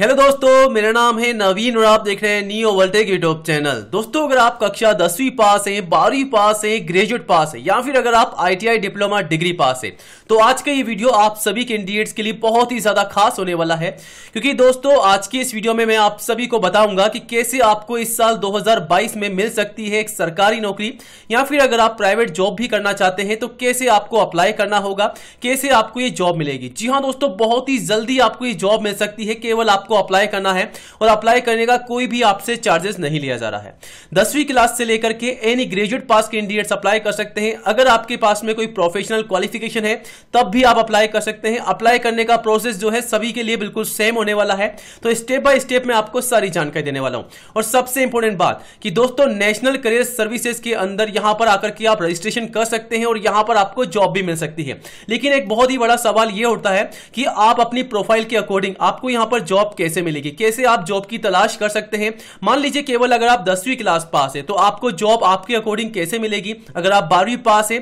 hello दोस्तों मेरा नाम है नवीन और आप देख रहे हैं न्यू ओवल्टे यूट्यूब चैनल दोस्तों अगर आप कक्षा दसवीं पास हैं बारहवीं पास हैं ग्रेजुएट पास हैं या फिर अगर आप आईटीआई डिप्लोमा डिग्री पास हैं तो आज का ये वीडियो आप सभी कैंडिडेट्स के लिए बहुत ही ज्यादा खास होने वाला है क्योंकि दोस्तों आज की इस वीडियो में मैं आप सभी को बताऊंगा कि कैसे आपको इस साल दो में मिल सकती है एक सरकारी नौकरी या फिर अगर आप प्राइवेट जॉब भी करना चाहते हैं तो कैसे आपको अप्लाई करना होगा कैसे आपको ये जॉब मिलेगी जी हाँ दोस्तों बहुत ही जल्दी आपको ये जॉब मिल सकती है केवल आप आपको अप्लाई करना है और अप्लाई करने का कोई भी आपसे चार्जेस नहीं लिया जा रहा है दसवीं क्लास से लेकर के any graduate pass candidate apply कर सकते हैं अगर आपके पास में कोई प्रोफेशनल क्वालिफिकेशन है तब भी आप अप्लाई कर सकते हैं अप्लाई करने का प्रोसेस जो है सभी के लिए बिल्कुल सेम होने वाला है तो स्टेप बाय स्टेप में आपको सारी जानकारी देने वाला हूं और सबसे इंपोर्टेंट बात कि दोस्तों नेशनल करियर सर्विसेज के अंदर यहां पर आकर के आप रजिस्ट्रेशन कर सकते हैं और यहां पर आपको जॉब भी मिल सकती है लेकिन एक बहुत ही बड़ा सवाल यह होता है कि आप अपनी प्रोफाइल के अकॉर्डिंग आपको यहां पर जॉब कैसे मिलेगी कैसे आप जॉब की तलाश कर सकते हैं मान लीजिए केवल अगर आप दसवीं क्लास पास है तो आपको जॉब आपके अकॉर्डिंग कैसे मिलेगी अगर आप बारहवीं पास है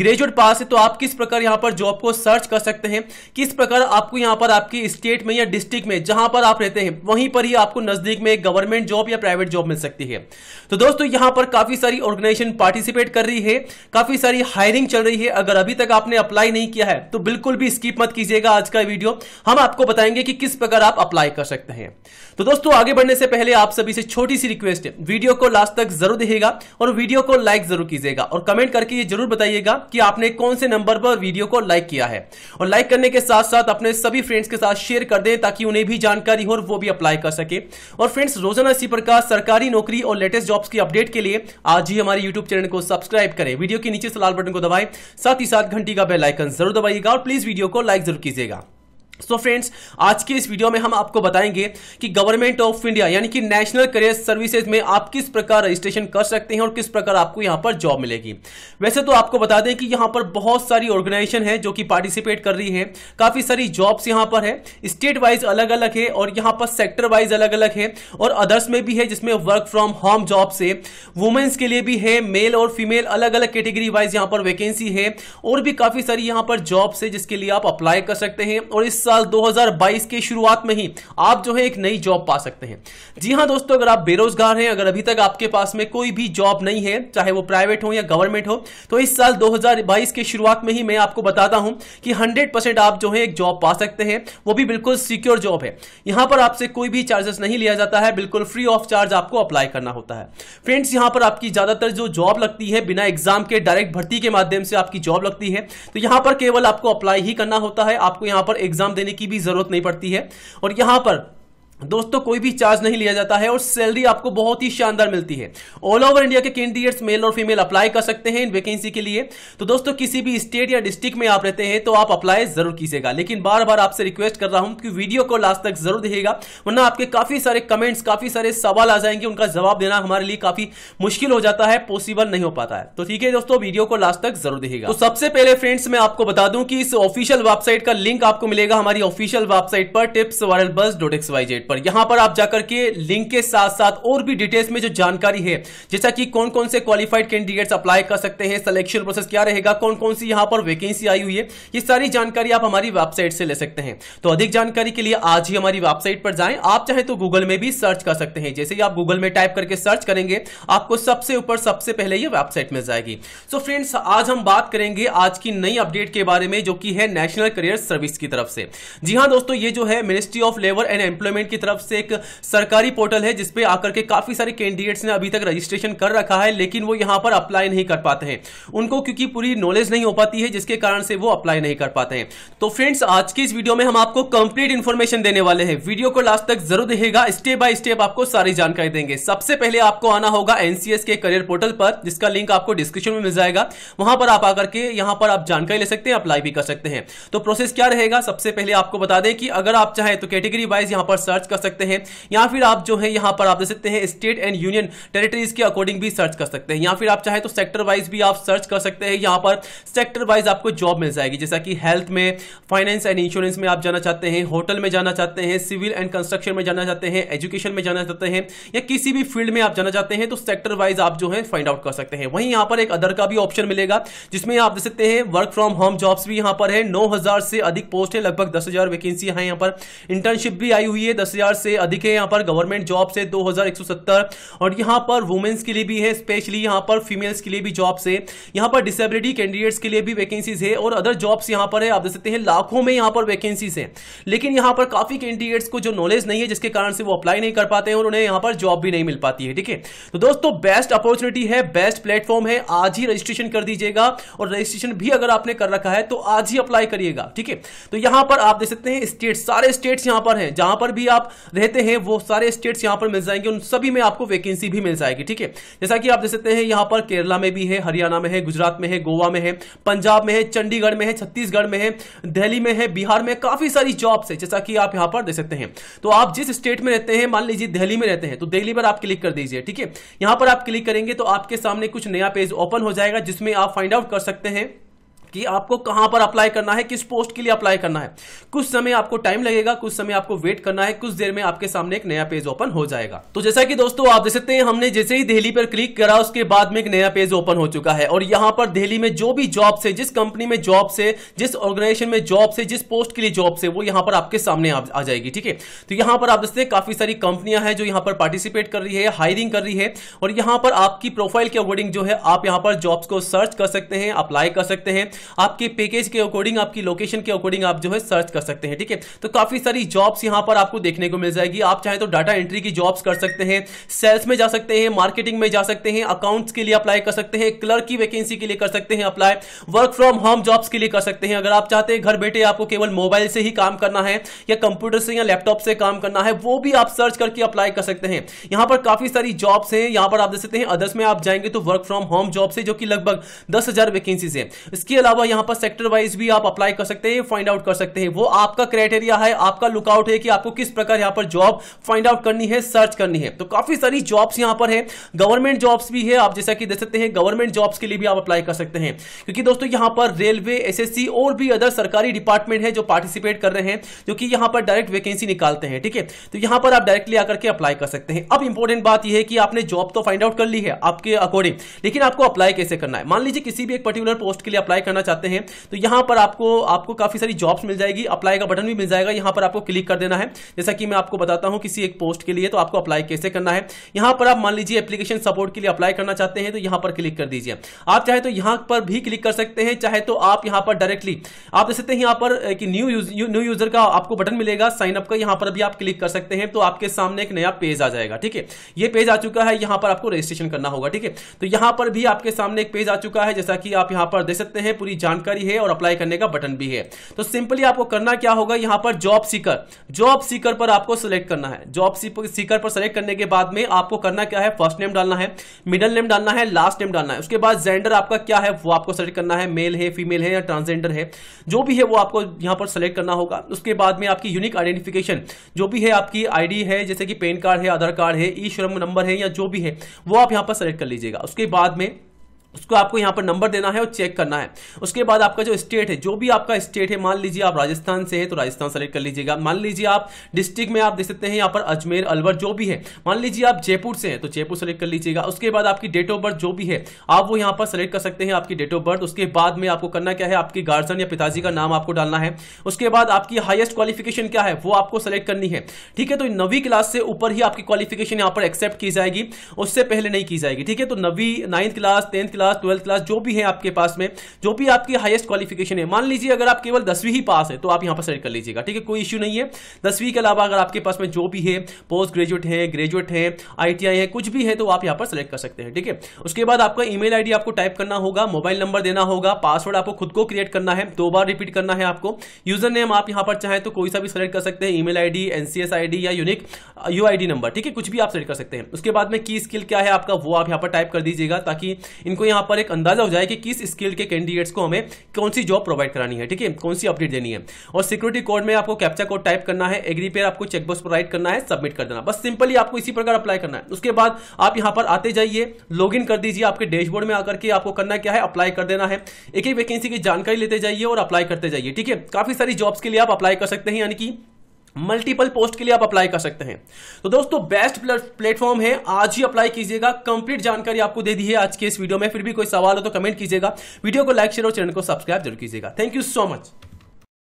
ग्रेजुएट पास है तो आप किस प्रकार यहाँ पर जॉब को सर्च कर सकते हैं किस प्रकार आपको यहाँ पर आपकी स्टेट में या डिस्ट्रिक्ट में जहां पर आप रहते हैं वहीं पर ही आपको नजदीक में गवर्नमेंट जॉब या प्राइवेट जॉब मिल सकती है तो दोस्तों यहाँ पर काफी सारी ऑर्गेनाइजेशन पार्टिसिपेट कर रही है काफी सारी हायरिंग चल रही है अगर अभी तक आपने अप्लाई नहीं किया है तो बिल्कुल भी स्किप मत कीजिएगा आज का वीडियो हम आपको बताएंगे कि किस प्रकार आप अप्लाई कर सकते हैं तो दोस्तों आगे बढ़ने से पहले आप सभी से छोटी सी रिक्वेस्ट है वीडियो को लास्ट तक जरूर देखिएगा और वीडियो को लाइक जरूर कीजिएगा और कमेंट करके ये जरूर बताइएगा कि आपने कौन से नंबर पर वीडियो को लाइक किया है और लाइक करने के साथ साथ अपने सभी फ्रेंड्स के साथ शेयर कर दें ताकि उन्हें भी जानकारी हो और वो भी अप्लाई कर सके और फ्रेंड्स रोजाना इसी प्रकार सरकारी नौकरी और लेटेस्ट जॉब्स की अपडेट के लिए आज ही हमारे यूट्यूब चैनल को सब्सक्राइब करें वीडियो के नीचे से लाल बटन को दबाएं साथ ही साथ घंटी का बेल आइकन जरूर दबाइएगा और प्लीज वीडियो को लाइक जरूर कीजिएगा सो so फ्रेंड्स आज के इस वीडियो में हम आपको बताएंगे कि गवर्नमेंट ऑफ इंडिया यानी कि नेशनल करियर सर्विसेज में आप किस प्रकार रजिस्ट्रेशन कर सकते हैं और किस प्रकार आपको यहां पर जॉब मिलेगी वैसे तो आपको बता दें कि यहां पर बहुत सारी ऑर्गेनाइजेशन है जो कि पार्टिसिपेट कर रही है काफी सारी जॉब्स यहां पर है स्टेट वाइज अलग अलग है और यहां पर सेक्टर वाइज अलग अलग है और अदर्स में भी है जिसमें वर्क फ्रॉम होम जॉब है वुमेन्स के लिए भी है मेल और फीमेल अलग अलग कैटेगरी वाइज यहां पर वैकेंसी है और भी काफी सारी यहां पर जॉब्स है जिसके लिए आप अप्लाई कर सकते हैं और इस साल 2022 के शुरुआत में ही आप जो है एक नई जॉब पा सकते हैं जी हाँ दोस्तों अगर आप बेरोजगार हैं अगर अभी तक आपके पास में कोई भी जॉब नहीं है चाहे वो प्राइवेट हो या गवर्नमेंट हो तो इस साल 2022 के शुरुआत में ही मैं आपको बताता हूं कि 100% आप जो है एक जॉब पा सकते हैं वो भी बिल्कुल सिक्योर जॉब है यहां पर आपसे कोई भी चार्जेस नहीं लिया जाता है बिल्कुल फ्री ऑफ चार्ज आपको अप्लाई करना होता है फ्रेंड्स यहां पर आपकी ज्यादातर जो जॉब लगती है बिना एग्जाम के डायरेक्ट भर्ती के माध्यम से आपकी जॉब लगती है तो यहां पर केवल आपको अप्लाई ही करना होता है आपको यहां पर एग्जाम देने की भी जरूरत नहीं पड़ती है और यहां पर दोस्तों कोई भी चार्ज नहीं लिया जाता है और सैलरी आपको बहुत ही शानदार मिलती है ऑल ओवर इंडिया के कैंडिडेट्स मेल और फीमेल अप्लाई कर सकते हैं इन वैकेंसी के लिए तो दोस्तों किसी भी स्टेट या डिस्ट्रिक्ट में आप रहते हैं तो आप अप्लाई जरूर कीजिएगा लेकिन बार बार आपसे रिक्वेस्ट कर रहा हूं कि वीडियो को लास्ट तक जरूर देखिएगा वरना आपके काफी सारे कमेंट्स काफी सारे सवाल आ जाएंगे उनका जवाब देना हमारे लिए काफी मुश्किल हो जाता है पॉसिबल नहीं हो पाता है तो ठीक है दोस्तों वीडियो को लास्ट तक जरूर देखेगा तो सबसे पहले फ्रेंड्स मैं आपको बता दूं कि इस ऑफिशियल वेबसाइट का लिंक आपको मिलेगा हमारी ऑफिशियल वेबसाइट पर tips viral buzz dot X Y Z पर यहां पर आप जाकर के लिंक के साथ साथ और भी डिटेल्स में जो जानकारी है जैसा कि कौन कौन से क्वालिफाइड कैंडिडेट्स अप्लाई कर सकते हैं सिलेक्शन प्रोसेस क्या रहेगा कौन कौन सी यहां पर वैकेंसी आई हुई है ये सारी जानकारी आप हमारी वेबसाइट से ले सकते हैं तो अधिक जानकारी के लिए आज ही हमारी वेबसाइट पर जाए आप चाहे तो गूगल में भी सर्च कर सकते हैं जैसे ही आप गूगल में टाइप करके सर्च करेंगे आपको सबसे ऊपर सबसे पहले ये वेबसाइट मिल जाएगी सो फ्रेंड्स आज हम बात करेंगे आज की नई अपडेट के बारे में जो कि है नेशनल करियर सर्विस की तरफ से जी हाँ दोस्तों ये जो है ministry of labour and employment की तरफ से एक सरकारी पोर्टल है जिसपे आकर के काफी सारे कैंडिडेट्स ने अभी तक रजिस्ट्रेशन कर रखा है लेकिन वो यहां पर अप्लाई नहीं कर पाते हैं उनको क्योंकि पूरी नॉलेज नहीं हो पाती है जिसके कारण से वो अप्लाई नहीं कर पाते हैं तो फ्रेंड्स आज की इस वीडियो में हम आपको कंप्लीट इन्फॉर्मेशन देने वाले हैं वीडियो को लास्ट तक जरूर देखिएगा स्टेप बाय स्टेप आपको सारी जानकारी देंगे सबसे पहले आपको आना होगा एनसीएस के करियर पोर्टल पर जिसका लिंक आपको डिस्क्रिप्शन में मिल जाएगा वहां पर आप आकर के यहां पर आप जानकारी ले सकते हैं अप्लाई भी कर सकते हैं तो प्रोसेस क्या रहेगा सबसे पहले आपको बता दें कि अगर आप चाहें तो कैटेगरी वाइज यहां पर सर्च सर्च कर सकते हैं या फिर आप जो है यहां पर आप देख सकते हैं स्टेट एंड यूनियन टेरिटरीज के अकॉर्डिंग भी सर्च कर सकते हैं या फिर आप चाहे तो सेक्टर वाइज भी आप सर्च कर सकते हैं यहां पर सेक्टर वाइज आपको जॉब मिल जाएगी जैसा कि हेल्थ में फाइनेंस एंड इंश्योरेंस में आप जाना चाहते हैं होटल में जाना चाहते हैं सिविल एंड कंस्ट्रक्शन में जाना चाहते हैं एजुकेशन में जाना चाहते हैं या किसी भी फील्ड में आप जाना चाहते हैं तो सेक्टर वाइज आप जो है फाइंड आउट कर सकते हैं वहीं यहां पर एक अदर का भी ऑप्शन मिलेगा जिसमें आप देख सकते हैं वर्क फ्रॉम होम जॉब्स भी यहां पर है नौ से अधिक पोस्ट है लगभग दस वैकेंसी है यहाँ पर इंटर्नशिप भी आई हुई है दस हजार से अधिक है यहाँ पर गवर्नमेंट जॉब से 2170 और यहाँ पर वुमेन्स के लिए भी है स्पेशली यहाँ पर फीमेल्स के लिए भी जॉब से यहाँ पर डिसेबिलिटी कैंडिडेट्स के लिए भी वैकेंसीज है और अदर जॉब्स यहाँ पर है आप देख सकते हैं लाखों में यहाँ पर वैकेंसीज है लेकिन यहाँ पर काफी कैंडिडेट्स को जो नॉलेज नहीं है जिसके कारण से वो अप्लाई नहीं कर पाते हैं और उन्हें यहाँ पर जॉब भी नहीं मिल पाती है ठीक है तो दोस्तों बेस्ट अपॉर्चुनिटी है बेस्ट प्लेटफॉर्म है आज ही रजिस्ट्रेशन कर दीजिएगा और रजिस्ट्रेशन भी अगर आपने कर रखा है तो आज ही अप्लाई करिएगा ठीक है तो यहां पर आप देख सकते हैं स्टेट सारे स्टेट्स यहां पर हैं जहां पर भी आप रहते हैं वो सारे स्टेट्स यहाँ पर मिल जाएंगे उन सभी में आपको वैकेंसी भी मिल जाएगी ठीक है जैसा कि आप देख सकते हैं यहाँ पर केरला में भी है हरियाणा में है गुजरात में है गोवा में है पंजाब में है चंडीगढ़ में है छत्तीसगढ़ में है दिल्ली में है बिहार में काफी सारी जॉब्स है जैसा कि आप यहाँ पर देख सकते हैं तो आप जिस स्टेट में रहते हैं मान लीजिए दिल्ली में रहते हैं तो दिल्ली पर आप क्लिक कर दीजिए ठीक है यहाँ पर आप क्लिक करेंगे तो आपके सामने कुछ नया पेज ओपन हो जाएगा जिसमें आप फाइंड आउट कर सकते हैं कि आपको कहां पर अप्लाई करना है किस पोस्ट के लिए अप्लाई करना है कुछ समय आपको टाइम लगेगा कुछ समय आपको वेट करना है कुछ देर में आपके सामने एक नया पेज ओपन हो जाएगा तो जैसा कि दोस्तों आप देख सकते हैं हमने जैसे ही दिल्ली पर क्लिक करा उसके बाद में एक नया पेज ओपन हो चुका है और यहां पर दिल्ली में जो भी जॉब से जिस कंपनी में जॉब से जिस ऑर्गेनाइजेशन में जॉब से जिस पोस्ट के लिए जॉब से वो यहां पर आपके सामने आ जाएगी ठीक है तो यहां पर आप देखते हैं काफी सारी कंपनियां हैं जो यहां पर पार्टिसिपेट कर रही है हायरिंग कर रही है और यहां पर आपकी प्रोफाइल के अकॉर्डिंग जो है आप यहां पर जॉब्स को सर्च कर सकते हैं अप्लाई कर सकते हैं आपके पैकेज के अकॉर्डिंग आपकी लोकेशन के अकॉर्डिंग आप जो है सर्च कर सकते हैं ठीक है तो काफी सारी जॉब्स यहां पर आपको देखने को मिल जाएगी आप चाहे तो डाटा एंट्री की जॉब्स कर सकते हैं सेल्स में जा सकते हैं मार्केटिंग में जा सकते हैं अकाउंट्स के लिए अप्लाई कर सकते हैं क्लर्क की वैकेंसी के लिए कर सकते हैं apply work from home jobs के लिए कर सकते हैं अगर आप चाहते हैं घर बैठे आपको केवल मोबाइल से ही काम करना है या कंप्यूटर से या लैपटॉप से काम करना है वो भी आप सर्च करके अप्लाई कर सकते हैं यहां पर काफी सारी जॉब्स हैं यहां पर आप देख सकते हैं अदर्स में आप जाएंगे तो वर्क फ्रॉम होम जॉब्स है जो कि लगभग दस हजार वैकेंसीज है इसके अलावा यहां पर सेक्टर वाइज भी आप अप्लाई कर सकते हैं फाइंड आउट कर सकते हैं वो आपका क्राइटेरिया है आपका लुकआउट है कि आपको किस प्रकार यहां पर जॉब फाइंड आउट करनी है सर्च करनी है तो काफी सारी जॉब्स यहां पर है गवर्नमेंट जॉब्स भी है आप जैसा कि देख सकते हैं गवर्नमेंट जॉब्स के लिए भी आप अप्लाई कर सकते हैं क्योंकि दोस्तों यहां पर रेलवे एस और भी अदर सरकारी डिपार्टमेंट है जो पार्टिसिपेट कर रहे हैं जो कि यहां पर डायरेक्ट वैकेंसी निकालते हैं ठीक है तो यहां पर आप डायरेक्टली आकर के अप्लाई कर सकते हैं अब इंपॉर्टेंट बात यह है कि आपने जॉब तो फाइंड आउट कर ली है आपके अकॉर्डिंग लेकिन आपको अप्लाई कैसे करना है मान लीजिए किसी भी एक पर्टिकुलर पोस्ट के लिए अप्लाई करना चाहते हैं तो यहां पर आपको आपको काफ़ी सारी जॉब्स मिल जाएगी अप्लाई का बटन भी मिल जाएगा यहां पर आपको क्लिक कर देना है जैसा कि मैं आपको बताता हूं किसी एक पोस्ट के लिए तो आपको अप्लाई कैसे करना है यहां पर आप मान लीजिए एप्लीकेशन सपोर्ट के लिए अप्लाई करना चाहते हैं तो यहां पर क्लिक कर दीजिए आप चाहे तो यहां पर भी क्लिक कर सकते हैं चाहे तो आप यहां पर डायरेक्टली आप देख सकते हैं यहां पर न्यू न्यू यूजर का आपको बटन मिलेगा साइनअप का यहां पर भी आप क्लिक कर सकते हैं तो आपके सामने एक नया पेज आ जाएगा ठीक है यह पेज आ चुका है यहां पर आपको रजिस्ट्रेशन करना होगा ठीक है तो यहां पर भी आपके सामने एक पेज आ चुका है जैसा कि आप यहां पर देख सकते हैं पूरी जानकारी है और अप्लाई करने का बटन भी है तो सिंपली आपको करना क्या होगा यहां पर जॉब सीकर जॉब सीकर पर आपको सिलेक्ट करना है जॉब सीकर पर सिलेक्ट करने के बाद में आपको करना क्या है फर्स्ट नेम डालना है मिडल नेम डालना है लास्ट नेम डालना है उसके बाद जेंडर आपका क्या है वो आपको सेलेक्ट करना है मेल है फीमेल है या ट्रांसजेंडर है जो भी है वो आपको यहां पर सेलेक्ट करना होगा उसके बाद में आपकी यूनिक आइडेंटिफिकेशन जो भी है आपकी आईडी है जैसे कि पैन कार्ड है आधार कार्ड है ई श्रम नंबर है या जो भी है वो आप यहां पर सेलेक्ट कर लीजिएगा उसके बाद में उसको आपको यहाँ पर नंबर देना है और चेक करना है उसके बाद आपका जो स्टेट है जो भी आपका स्टेट है मान लीजिए आप राजस्थान से है तो राजस्थान सेलेक्ट कर लीजिएगा मान लीजिए आप डिस्ट्रिक्ट में आप देख सकते हैं यहाँ पर अजमेर अलवर जो भी है मान लीजिए आप जयपुर से हैं तो जयपुर सेलेक्ट कर लीजिएगा उसके बाद आपकी डेट ऑफ बर्थ जो भी है आप वो यहाँ पर सेलेक्ट कर सकते हैं आपकी डेट ऑफ बर्थ उसके बाद में आपको करना क्या है आपके गार्जियन या पिताजी का नाम आपको डालना है उसके बाद आपकी हाइएस्ट क्वालिफिकेशन क्या है वो आपको सेलेक्ट करनी है ठीक है तो नवी क्लास से ऊपर ही आपकी क्वालिफिकेशन यहाँ पर एक्सेप्ट की जाएगी उससे पहले नहीं की जाएगी ठीक है तो नवी ninth class tenth class class twelfth class जो भी है आपके पास में जो भी आपकी हाइस्ट क्वालिफिकेशन है मान लीजिए अगर आप केवल दसवीं ही पास है तो आप यहाँ पर सेलेक्ट कर लीजिएगा ठीक है कोई इश्यू नहीं है दसवीं के अलावा अगर आपके पास में जो भी है पोस्ट ग्रेजुएट है ग्रेजुएट है आई है कुछ भी है तो आप यहाँ पर सेलेक्ट कर सकते हैं ठीक है उसके बाद आपका ईमेल आईडी आपको टाइप करना होगा मोबाइल नंबर देना होगा पासवर्ड आपको खुद को क्रिएट करना है दो बार रिपीट करना है आपको यूजर नेम आप यहाँ पर चाहें तो कोई सा भी सेलेक्ट कर सकते हैं ईमेल आईडी एनसीएस आईडी या यूनिक यूआईडी नंबर ठीक है कुछ भी आप सेलेक्ट कर सकते हैं उसके बाद में की स्किल क्या है आपका वो आप यहाँ पर टाइप कर दीजिएगा ताकि इनको यहाँ पर एक अंदाजा हो जाए कि किस स्किल के कैंडिडेट्स को हमें कौन सी जॉब प्रोवाइड करानी है ठीक है कौन सी अपडेट देनी है और सिक्योरिटी कोड में आपको कैप्चा कोड टाइप करना है एग्री पे आपको चेकबॉक्स प्रोवाइड करना है सबमिट कर देना बस सिंपली आपको इसी प्रकार अप्लाई करना है उसके बाद आप यहाँ पर आते जाइए लॉग कर दीजिए आपके डैशबोर्ड में आकर के आपको करना क्या है अप्लाई कर देना है एक ही वैकेंसी की जानकारी लेते जाइए और अप्लाई करते जाइए ठीक है काफी सारी जॉब्स के लिए आप अप्लाई कर सकते हैं यानी कि मल्टीपल पोस्ट के लिए आप अप्लाई कर सकते हैं तो दोस्तों बेस्ट प्लेटफॉर्म है आज ही अप्लाई कीजिएगा कंप्लीट जानकारी आपको दे दी है आज के इस वीडियो में फिर भी कोई सवाल हो तो कमेंट कीजिएगा वीडियो को लाइक शेयर और चैनल को सब्सक्राइब जरूर कीजिएगा थैंक यू सो मच